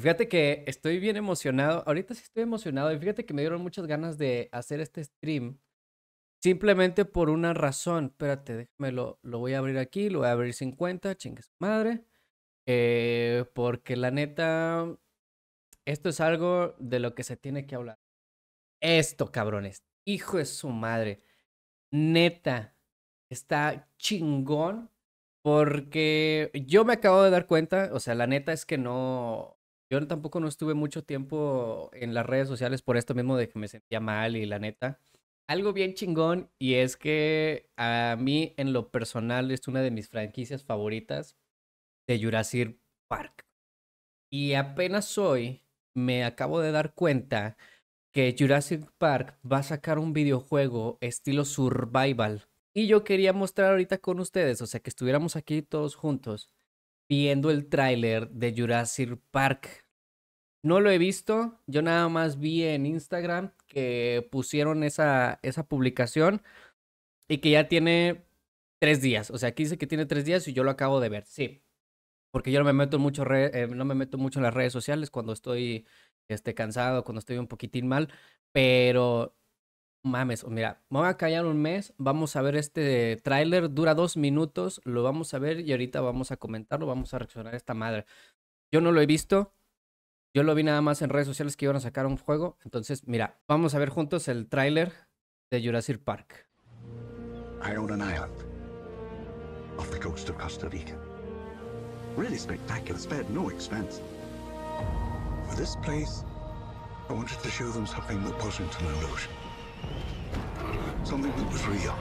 Fíjate que estoy bien emocionado. Ahorita sí estoy emocionado. Y fíjate que me dieron muchas ganas de hacer este stream. Simplemente por una razón. Espérate, déjame lo, lo voy a abrir aquí. Lo voy a abrir 50. Chingue su madre. Eh, porque la neta. Esto es algo de lo que se tiene que hablar. Esto, cabrones. Hijo de su madre. Neta. Está chingón. Porque yo me acabo de dar cuenta. O sea, la neta es que no yo tampoco no estuve mucho tiempo en las redes sociales por esto mismo de que me sentía mal y la neta. Algo bien chingón y es que a mí en lo personal es una de mis franquicias favoritas de Jurassic Park. Y apenas hoy me acabo de dar cuenta que Jurassic Park va a sacar un videojuego estilo survival. Y yo quería mostrar ahorita con ustedes, o sea, que estuviéramos aquí todos juntos viendo el tráiler de Jurassic Park. No lo he visto, yo nada más vi en Instagram que pusieron esa, esa publicación y que ya tiene tres días. O sea, aquí dice que tiene tres días y yo lo acabo de ver, sí. Porque yo no me meto mucho, eh, no me meto mucho en las redes sociales cuando estoy este, cansado, cuando estoy un poquitín mal. Pero mames, mira, me voy a callar un mes, vamos a ver este tráiler, dura dos minutos, lo vamos a ver y ahorita vamos a comentarlo, vamos a reaccionar a esta madre. Yo no lo he visto, yo lo vi nada más en redes sociales que iban a sacar un juego. Entonces, mira, vamos a ver juntos el tráiler de Jurassic Park. I own an island off the coast of Costa Rica. Really spectacular, spared no expense. For this place, I wanted to show them something that wasn't an illusion. Something that was real.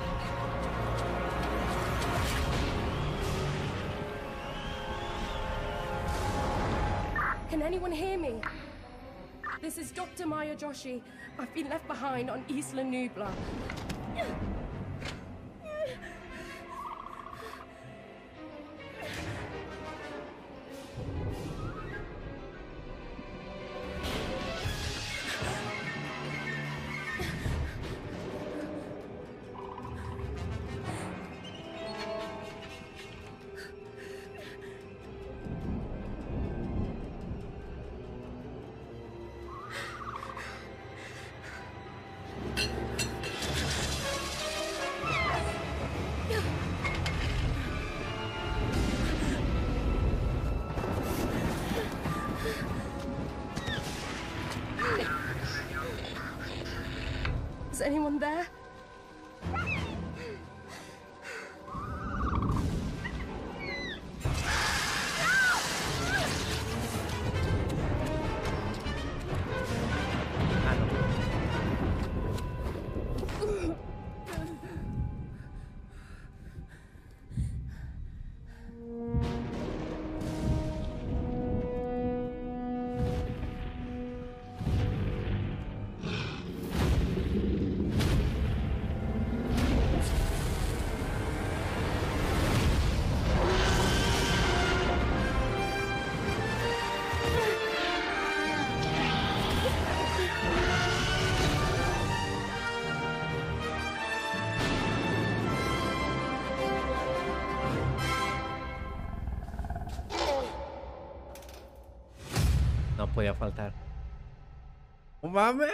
Can anyone hear me? This is Dr. Maya Joshi. I've been left behind on Isla Nublar. anyone there? a faltar. Mame,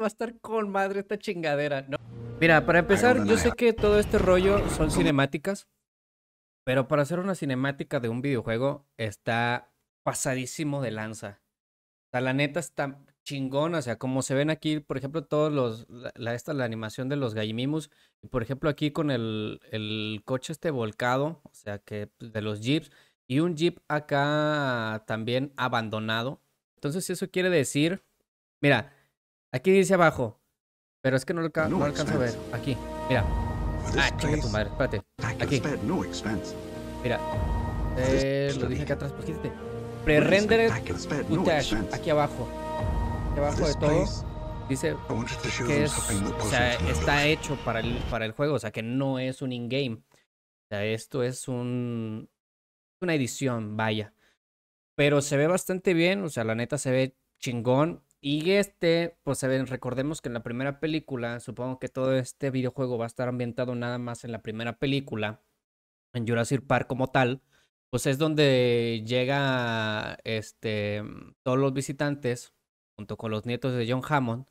Va a estar con madre esta chingadera. No. Mira, para empezar, yo sé que todo este rollo son cinemáticas, pero para hacer una cinemática de un videojuego está pasadísimo de lanza. la neta está chingón, o sea, como se ven aquí, por ejemplo, todos los, la, esta, la animación de los gallimimus y por ejemplo aquí con el, el coche este volcado, o sea, que pues, de los jeeps, y un jeep acá también abandonado, entonces eso quiere decir... Mira, aquí dice abajo. Pero es que no lo, no alcanzo a ver. Aquí, mira. Ah, chica tu madre, espérate. Aquí. Mira. Eh, lo dije acá atrás, pues quítate. Pre-render aquí abajo. Aquí abajo de todo. Dice que es, o sea, está hecho para el, para el juego, o sea, que no es un in-game. O sea, esto es un, una edición, vaya pero se ve bastante bien, o sea, la neta se ve chingón. Y este, pues se ven, recordemos que en la primera película, supongo que todo este videojuego va a estar ambientado nada más en la primera película, en Jurassic Park como tal, pues es donde llega este, todos los visitantes, junto con los nietos de John Hammond,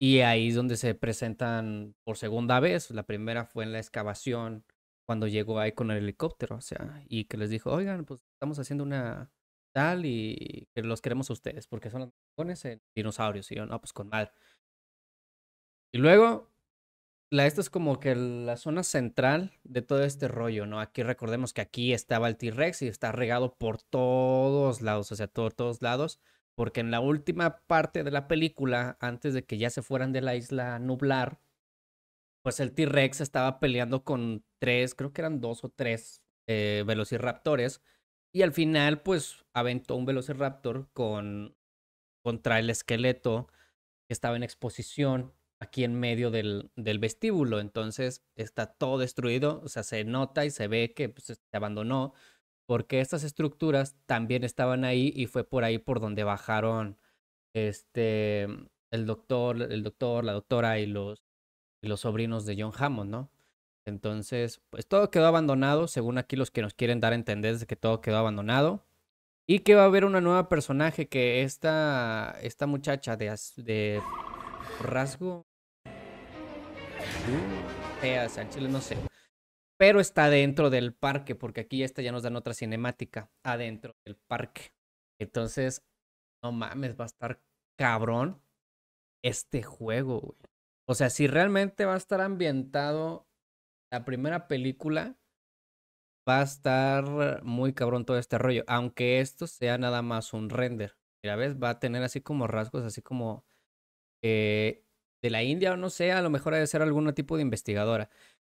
y ahí es donde se presentan por segunda vez. La primera fue en la excavación, cuando llegó ahí con el helicóptero, o sea, y que les dijo, oigan, pues estamos haciendo una, y que los queremos a ustedes porque son los en dinosaurios. Y yo, no, pues con mal. Y luego, la, esta es como que la zona central de todo este rollo, ¿no? Aquí recordemos que aquí estaba el T-Rex y está regado por todos lados, o sea, por todos lados. Porque en la última parte de la película, antes de que ya se fueran de la isla nublar, pues el T-Rex estaba peleando con tres, creo que eran dos o tres eh, velociraptores y al final, pues, aventó un Velociraptor con, contra el esqueleto que estaba en exposición aquí en medio del, vestíbulo. Entonces está todo destruido, o sea, se nota y se ve que pues, se abandonó, porque estas estructuras también estaban ahí y fue por ahí por donde bajaron este, el doctor, el doctor, la doctora y los, y los sobrinos de John Hammond, ¿no? Entonces, pues todo quedó abandonado, según aquí los que nos quieren dar a entender que todo quedó abandonado. Y que va a haber una nueva personaje que esta, esta muchacha de, de rasgo... Uh, fea, chile no sé. Pero está dentro del parque, porque aquí esta ya nos dan otra cinemática adentro del parque. Entonces, no mames, va a estar cabrón este juego, güey. O sea, si realmente va a estar ambientado la primera película va a estar muy cabrón todo este rollo, aunque esto sea nada más un render. Mira, ves, va a tener así como rasgos, así como eh, de la India o no sé, a lo mejor ha de ser algún tipo de investigadora.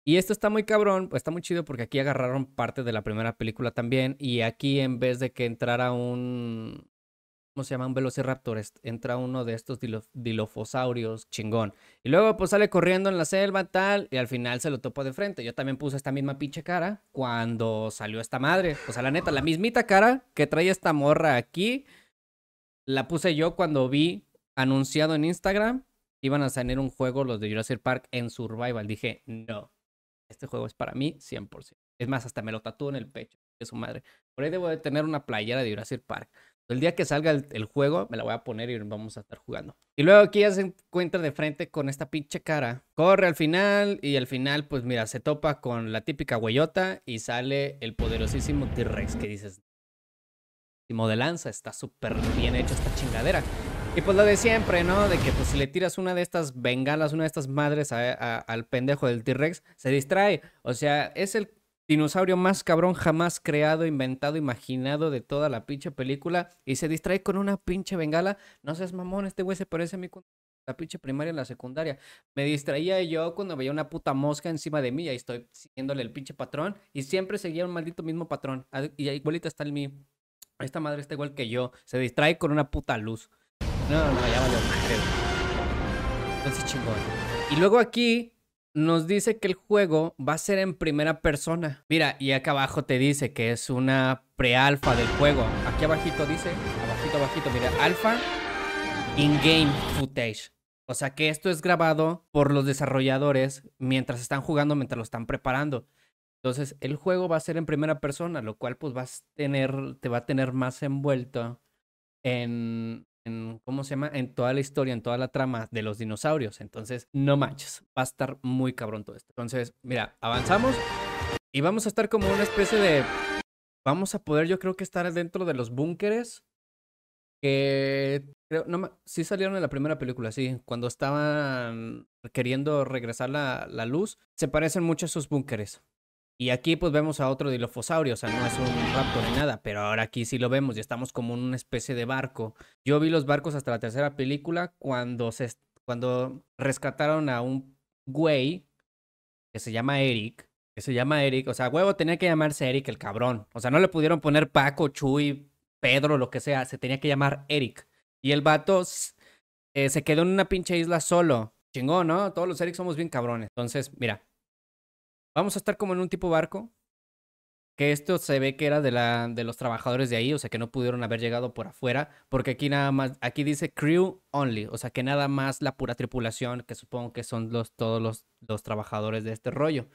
Y esto está muy cabrón, pues, está muy chido porque aquí agarraron parte de la primera película también y aquí en vez de que entrara un, ¿cómo se llaman? Velociraptor. Entra uno de estos dilofosaurios, chingón. Y luego pues sale corriendo en la selva, tal, y al final se lo topo de frente. Yo también puse esta misma pinche cara cuando salió esta madre. O sea, la neta, la mismita cara que trae esta morra aquí, la puse yo cuando vi anunciado en Instagram. Iban a salir un juego los de Jurassic Park en Survival. Dije, no, este juego es para mí 100%. Es más, hasta me lo tatúo en el pecho, de su madre. Por ahí debo de tener una playera de Jurassic Park. El día que salga el, juego, me la voy a poner y vamos a estar jugando. Y luego aquí ya se encuentra de frente con esta pinche cara. Corre al final y al final, pues mira, se topa con la típica huellota y sale el poderosísimo T-Rex que dices... De lanza, está súper bien hecho esta chingadera. Y pues lo de siempre, ¿no? De que pues si le tiras una de estas bengalas, una de estas madres al pendejo del T-Rex, se distrae. O sea, es el dinosaurio más cabrón jamás creado, inventado, imaginado de toda la pinche película y se distrae con una pinche bengala. No seas mamón, este güey se parece a mí cuando la pinche primaria en la secundaria. Me distraía yo cuando veía una puta mosca encima de mí y ahí estoy siguiéndole el pinche patrón y siempre seguía un maldito mismo patrón. Y bolita, está el mío. Esta madre está igual que yo, se distrae con una puta luz. No, no, ya vale. Entonces chingón. Y luego aquí nos dice que el juego va a ser en primera persona. Mira, y acá abajo te dice que es una pre-alfa del juego. Aquí abajito dice, abajito, abajito, mira, alfa in-game footage. O sea que esto es grabado por los desarrolladores mientras están jugando, mientras lo están preparando. Entonces, el juego va a ser en primera persona, lo cual pues vas a tener, te va a tener más envuelto en, en, ¿cómo se llama? En toda la historia, en toda la trama de los dinosaurios. Entonces, no manches, va a estar muy cabrón todo esto. Entonces, mira, avanzamos y vamos a estar como una especie de... Vamos a poder, yo creo que estar dentro de los búnkeres que creo, no, sí salieron en la primera película, sí, cuando estaban queriendo regresar la, la luz, se parecen mucho a esos búnkeres. Y aquí pues vemos a otro dilofosaurio, o sea, no es un raptor ni nada, pero ahora aquí sí lo vemos y estamos como en una especie de barco. Yo vi los barcos hasta la tercera película cuando, se, cuando rescataron a un güey que se llama Eric, que se llama Eric, o sea, huevo tenía que llamarse Eric el cabrón. O sea, no le pudieron poner Paco, Chuy, Pedro, lo que sea, se tenía que llamar Eric. Y el vato eh, se quedó en una pinche isla solo. Chingón, ¿no? Todos los Eric somos bien cabrones. Entonces, mira, vamos a estar como en un tipo barco. Que esto se ve que era de, la, de los trabajadores de ahí, o sea que no pudieron haber llegado por afuera, porque aquí nada más, aquí dice crew only, o sea que nada más la pura tripulación, que supongo que son los, todos los, los trabajadores de este rollo.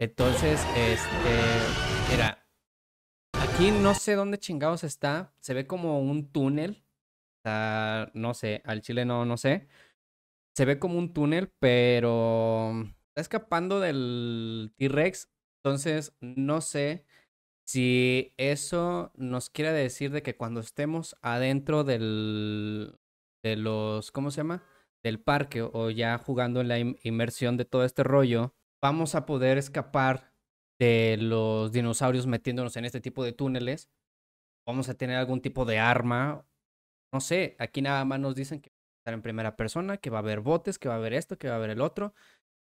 Entonces, este, era, aquí no sé dónde chingados está, se ve como un túnel, o sea, no sé, al chile no, no sé, se ve como un túnel, pero está escapando del T-Rex. Entonces, no sé si eso nos quiere decir de que cuando estemos adentro del. de los. ¿Cómo se llama? Del parque o ya jugando en la inmersión de todo este rollo, vamos a poder escapar de los dinosaurios metiéndonos en este tipo de túneles. Vamos a tener algún tipo de arma. No sé, aquí nada más nos dicen que a estar en primera persona, que va a haber botes, que va a haber esto, que va a haber el otro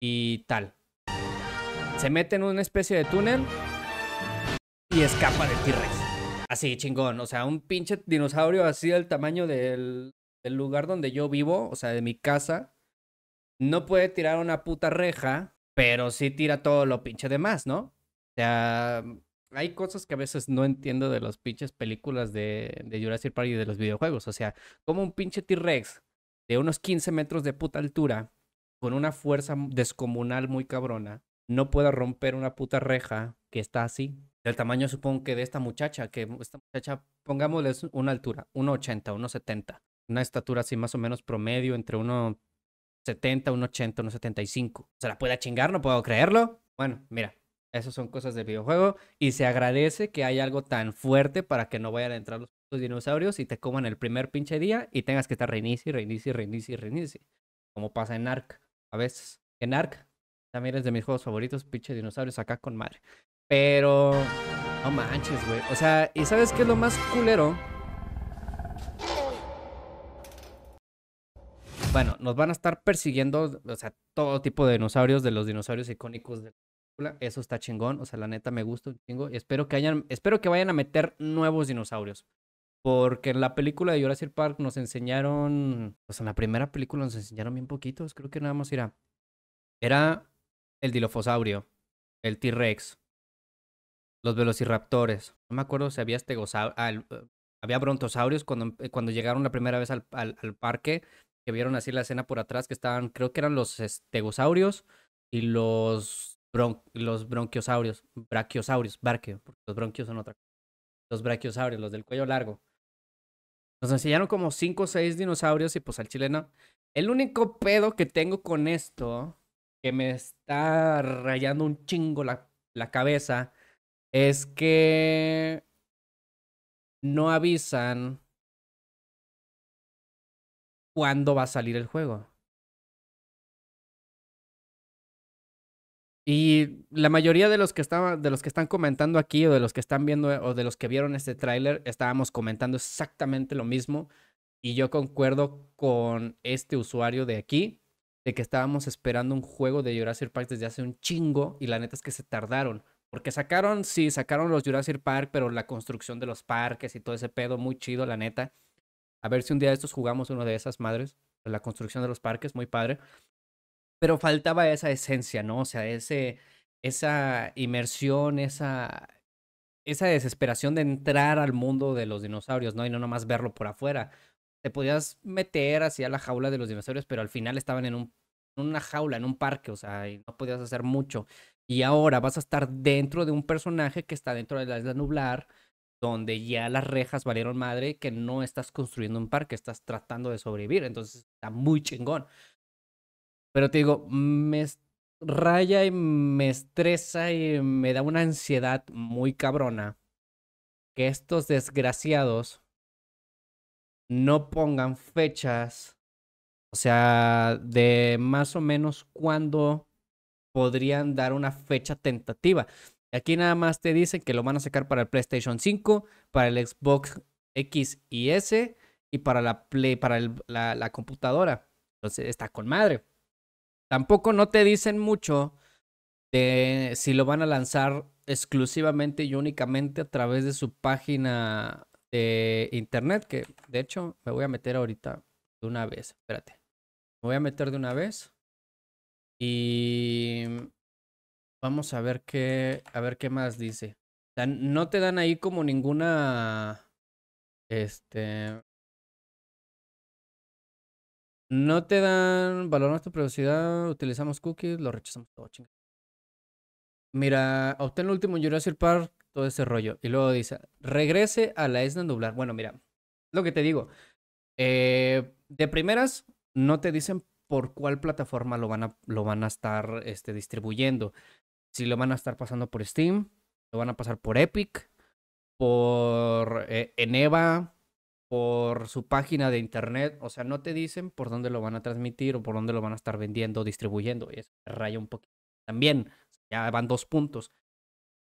y tal. Se mete en una especie de túnel y escapa del T-Rex. Así, chingón. O sea, un pinche dinosaurio así del tamaño del, lugar donde yo vivo, o sea, de mi casa. No puede tirar una puta reja, pero sí tira todo lo pinche de más, ¿no? O sea, hay cosas que a veces no entiendo de las pinches películas de, de Jurassic Park y de los videojuegos. O sea, como un pinche T-Rex de unos 15 metros de puta altura con una fuerza descomunal muy cabrona, no pueda romper una puta reja que está así. Del tamaño, supongo que de esta muchacha, que esta muchacha, pongámosle una altura, 1,80, 1,70. Una estatura así más o menos promedio, entre 1,70, 1,80, 1,75. ¿Se la puede chingar? No puedo creerlo. Bueno, mira, esas son cosas del videojuego. Y se agradece que hay algo tan fuerte para que no vayan a entrar los dinosaurios y te coman el primer pinche día y tengas que estar reinici, reinici, reinici, reinici. Como pasa en Ark a veces. En Arc también es de mis juegos favoritos, pinche dinosaurios acá con madre. Pero no manches, güey. O sea, ¿y sabes qué es lo más culero? Bueno, nos van a estar persiguiendo, o sea, todo tipo de dinosaurios, de los dinosaurios icónicos de la película. Eso está chingón, o sea, la neta me gusta un chingo. Espero que hayan, espero que vayan a meter nuevos dinosaurios. Porque en la película de Jurassic Park nos enseñaron, pues en la primera película nos enseñaron bien poquitos, creo que nada más era. Era el Dilofosaurio, el T-Rex, los Velociraptores. No me acuerdo si había eh, había brontosaurios cuando, eh, cuando llegaron la primera vez al, parque, que vieron así la escena por atrás, que estaban, creo que eran los estegosaurios y los, los bronquiosaurios, brachiosaurios, porque los bronquios son otra cosa. Los brachiosaurios, los del cuello largo. Nos enseñaron como 5 o 6 dinosaurios y pues al chileno. El único pedo que tengo con esto, que me está rayando un chingo la, la cabeza, es que no avisan cuándo va a salir el juego. Y la mayoría de los que estaban, de los que están comentando aquí o de los que están viendo eh, o de los que vieron este tráiler, estábamos comentando exactamente lo mismo. Y yo concuerdo con este usuario de aquí, de que estábamos esperando un juego de Jurassic Park desde hace un chingo y la neta es que se tardaron. Porque sacaron, sí, sacaron los Jurassic Park, pero la construcción de los parques y todo ese pedo, muy chido, la neta. A ver si un día de estos jugamos uno de esas madres, la construcción de los parques, muy padre pero faltaba esa esencia, ¿no? O sea, ese, esa inmersión, esa, esa desesperación de entrar al mundo de los dinosaurios, ¿no? Y no nomás verlo por afuera. Te podías meter hacia la jaula de los dinosaurios, pero al final estaban en, en una jaula, en un parque, o sea, no podías hacer mucho. Y ahora vas a estar dentro de un personaje que está dentro de la isla nublar, donde ya las rejas valieron madre, que no estás construyendo un parque, estás tratando de sobrevivir. Entonces está muy chingón. Pero te digo, me raya y me estresa y me da una ansiedad muy cabrona que estos desgraciados no pongan fechas, o sea, de más o menos cuándo podrían dar una fecha tentativa. Aquí nada más te dicen que lo van a sacar para el PlayStation 5, para el Xbox X y S y para la Play, para la computadora. Entonces está con madre. Tampoco no te dicen mucho de si lo van a lanzar exclusivamente y únicamente a través de su página de internet, que de hecho me voy a meter ahorita de una vez, espérate. Me voy a meter de una vez y vamos a ver qué a ver qué más dice. no te dan ahí como ninguna este no te dan valor a nuestra privacidad, utilizamos cookies, lo rechazamos todo, chingada. Mira, obtén el último Jurassic Park, todo ese rollo. Y luego dice, regrese a la isla nublar. Bueno, mira, lo que te digo. Eh, de primeras, no te dicen por cuál plataforma lo van a, lo van a estar este, distribuyendo. Si lo van a estar pasando por Steam, lo van a pasar por Epic, por eh, Eneva, por su página de internet, o sea, no te dicen por dónde lo van a transmitir o por dónde lo van a estar vendiendo, distribuyendo, y eso raya un poquito también, ya van dos puntos.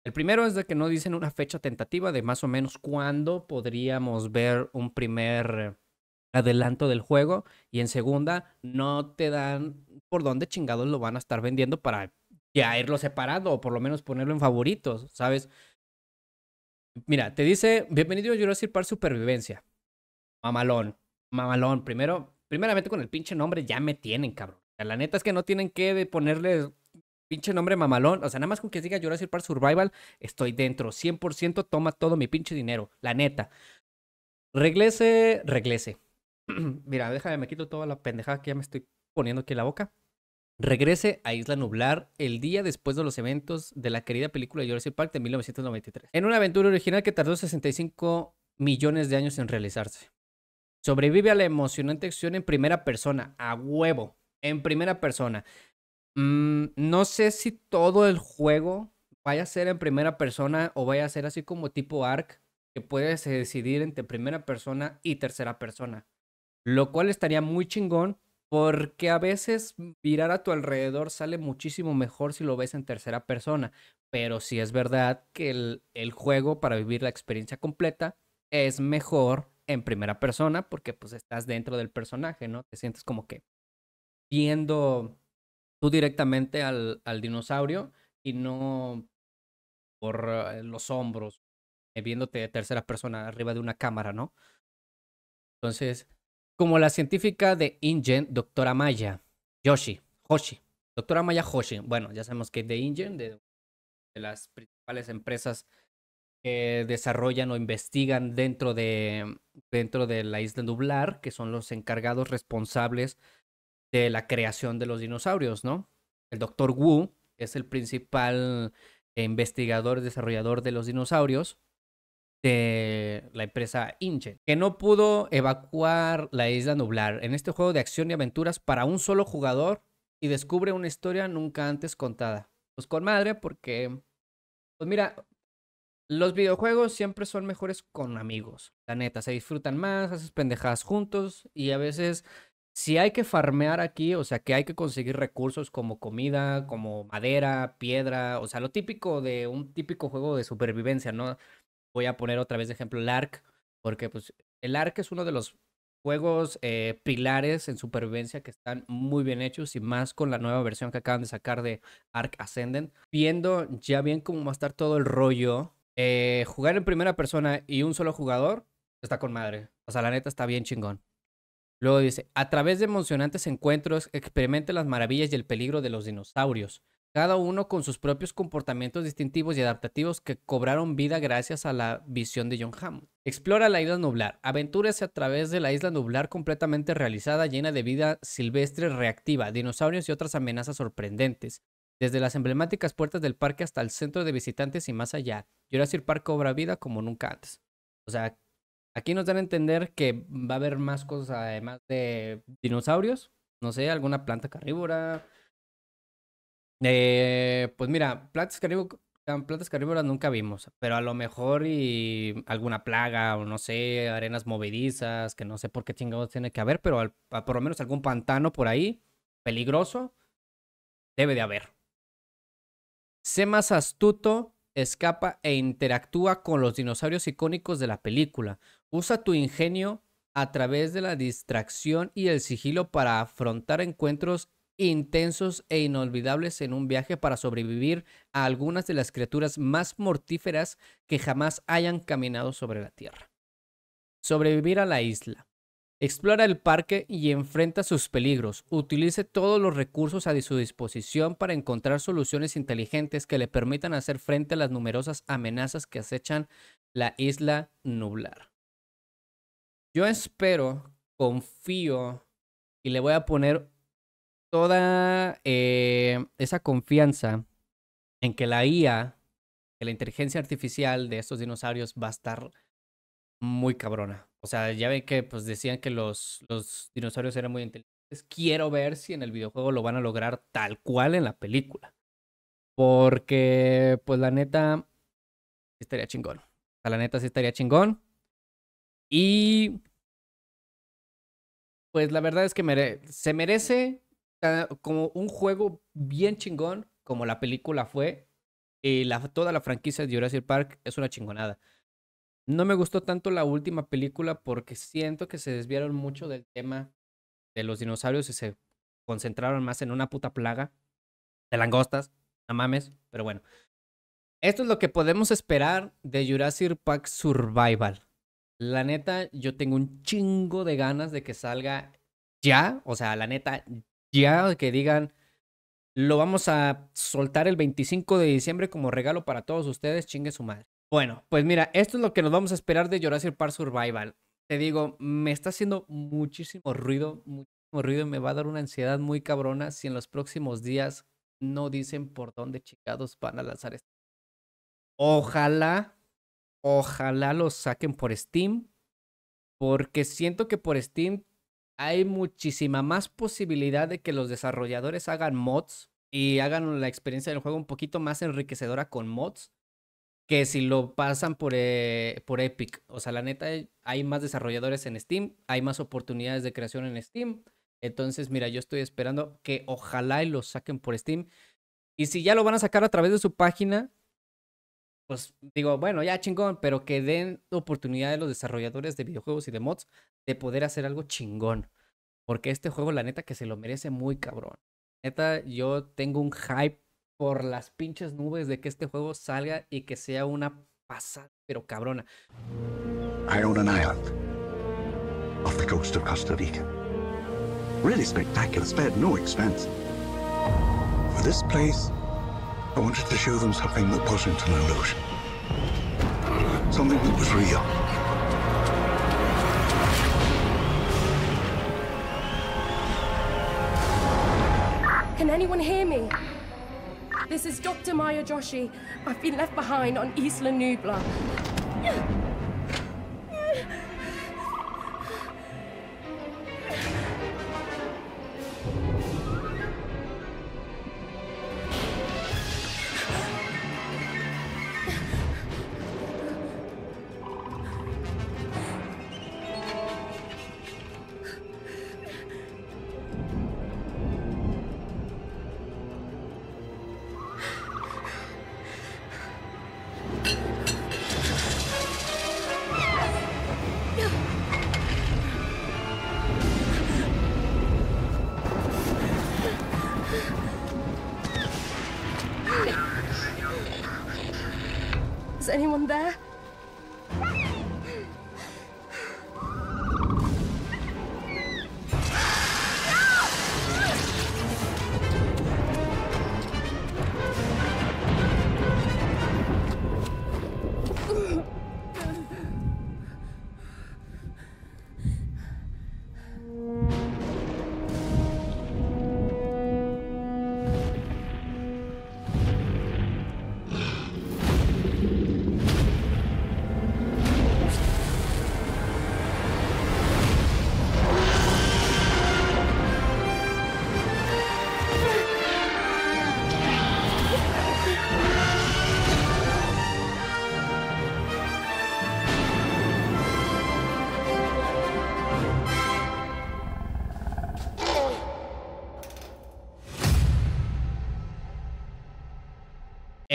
El primero es de que no dicen una fecha tentativa de más o menos cuándo podríamos ver un primer adelanto del juego, y en segunda, no te dan por dónde chingados lo van a estar vendiendo para ya irlo separado o por lo menos ponerlo en favoritos, ¿sabes? Mira, te dice, bienvenido a Jurassic Park Supervivencia mamalón. Mamalón, primero, primeramente con el pinche nombre ya me tienen, cabrón. la neta es que no tienen que ponerle pinche nombre mamalón. O sea, nada más con que diga Jurassic Park Survival, estoy dentro. 100% toma todo mi pinche dinero, la neta. regrese, regrese Mira, déjame, me quito toda la pendejada que ya me estoy poniendo aquí en la boca. Regrese a Isla Nublar el día después de los eventos de la querida película Jurassic Park de 1993. En una aventura original que tardó 65 millones de años en realizarse. Sobrevive a la emocionante acción en primera persona, a huevo, en primera persona. Mm, no sé si todo el juego vaya a ser en primera persona o vaya a ser así como tipo ARC, que puedes eh, decidir entre primera persona y tercera persona. Lo cual estaría muy chingón porque a veces mirar a tu alrededor sale muchísimo mejor si lo ves en tercera persona. Pero si es verdad que el, el juego para vivir la experiencia completa es mejor en primera persona porque pues estás dentro del personaje, ¿no? Te sientes como que viendo tú directamente al, al dinosaurio y no por eh, los hombros, eh, viéndote de tercera persona arriba de una cámara, ¿no? Entonces, como la científica de InGen, doctora Maya, Yoshi, Hoshi, doctora Maya Hoshi, bueno, ya sabemos que de InGen, de, de las principales empresas eh, desarrollan o investigan dentro de, dentro de la isla Nublar, que son los encargados responsables de la creación de los dinosaurios, ¿no? El doctor Wu es el principal investigador, desarrollador de los dinosaurios de la empresa Ingen, que no pudo evacuar la isla nublar en este juego de acción y aventuras para un solo jugador y descubre una historia nunca antes contada. Pues con madre, porque, pues mira, los videojuegos siempre son mejores con amigos, la neta, se disfrutan más, haces pendejadas juntos y a veces si hay que farmear aquí, o sea, que hay que conseguir recursos como comida, como madera, piedra, o sea, lo típico de un típico juego de supervivencia, ¿no? Voy a poner otra vez de ejemplo el ARK, porque pues el ARK es uno de los juegos eh, pilares en supervivencia que están muy bien hechos y más con la nueva versión que acaban de sacar de Ark Ascendent. Viendo ya bien cómo va a estar todo el rollo eh, jugar en primera persona y un solo jugador está con madre. O sea, la neta está bien chingón. Luego dice, a través de emocionantes encuentros, experimente las maravillas y el peligro de los dinosaurios, cada uno con sus propios comportamientos distintivos y adaptativos que cobraron vida gracias a la visión de John Hammond. Explora la isla nublar, aventúrese a través de la isla nublar completamente realizada, llena de vida silvestre reactiva, dinosaurios y otras amenazas sorprendentes, desde las emblemáticas puertas del parque hasta el centro de visitantes y más allá decir parque cobra vida como nunca antes. O sea, aquí nos dan a entender que va a haber más cosas además de dinosaurios. No sé, alguna planta carnívora. Eh, pues mira, plantas ah, carnívoras, plantas nunca vimos, pero a lo mejor y alguna plaga o no sé, arenas movedizas, que no sé por qué chingados tiene que haber, pero por lo menos algún pantano por ahí peligroso debe de haber. Sé más astuto escapa e interactúa con los dinosaurios icónicos de la película. Usa tu ingenio a través de la distracción y el sigilo para afrontar encuentros intensos e inolvidables en un viaje para sobrevivir a algunas de las criaturas más mortíferas que jamás hayan caminado sobre la Tierra. Sobrevivir a la isla. Explora el parque y enfrenta sus peligros. Utilice todos los recursos a su disposición para encontrar soluciones inteligentes que le permitan hacer frente a las numerosas amenazas que acechan la isla nublar. Yo espero, confío y le voy a poner toda eh, esa confianza en que la IA, que la inteligencia artificial de estos dinosaurios va a estar muy cabrona o sea, ya ven que pues decían que los, los dinosaurios eran muy inteligentes. Quiero ver si en el videojuego lo van a lograr tal cual en la película. Porque, pues la neta, estaría chingón. O sea, la neta sí estaría chingón. Y pues la verdad es que se merece como un juego bien chingón, como la película fue. Y eh, la, toda la franquicia de Jurassic Park es una chingonada. No me gustó tanto la última película porque siento que se desviaron mucho del tema de los dinosaurios y se concentraron más en una puta plaga de langostas. No mames, pero bueno. Esto es lo que podemos esperar de Jurassic Park Survival. La neta, yo tengo un chingo de ganas de que salga ya. O sea, la neta, ya que digan, lo vamos a soltar el 25 de diciembre como regalo para todos ustedes, chingue su madre. Bueno, pues mira, esto es lo que nos vamos a esperar de Jurassic Park Survival. Te digo, me está haciendo muchísimo ruido, muchísimo ruido, y me va a dar una ansiedad muy cabrona si en los próximos días no dicen por dónde chingados van a lanzar esto. Ojalá, ojalá lo saquen por Steam, porque siento que por Steam hay muchísima más posibilidad de que los desarrolladores hagan mods y hagan la experiencia del juego un poquito más enriquecedora con mods que si lo pasan por, eh, por Epic. O sea, la neta, hay más desarrolladores en Steam, hay más oportunidades de creación en Steam. Entonces, mira, yo estoy esperando que ojalá lo saquen por Steam. Y si ya lo van a sacar a través de su página, pues digo, bueno, ya chingón, pero que den oportunidad a los desarrolladores de videojuegos y de mods de poder hacer algo chingón. Porque este juego, la neta, que se lo merece muy cabrón. Neta, yo tengo un hype por las pinches nubes de que este juego salga y que sea una pasada, pero cabrona. I own an island off the coast of Costa Rica. Really spectacular, spared no expense. For this place, I wanted to show them something that wasn't an illusion. Something that was real. Can anyone hear me? This is Dr. Maya Joshi. I've been left behind on Isla Nublar. anyone there?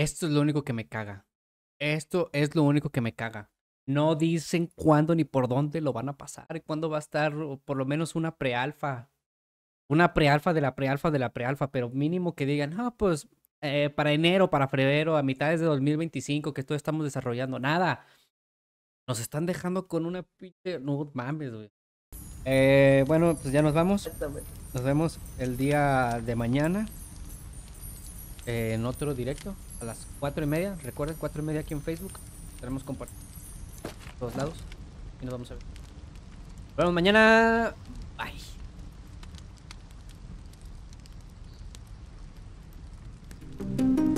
Esto es lo único que me caga. Esto es lo único que me caga. No dicen cuándo ni por dónde lo van a pasar, cuándo va a estar por lo menos una prealfa. Una prealfa de la prealfa de la prealfa, pero mínimo que digan, ah, pues eh, para enero, para febrero, a mitades de 2025, que esto estamos desarrollando. Nada. Nos están dejando con una pinche. No mames, güey. Eh, bueno, pues ya nos vamos. Nos vemos el día de mañana. Eh, en otro directo a las 4 y media. Recuerden, 4 y media aquí en Facebook. Estaremos compartiendo todos lados. Y nos vamos a ver. Nos vemos mañana. Bye.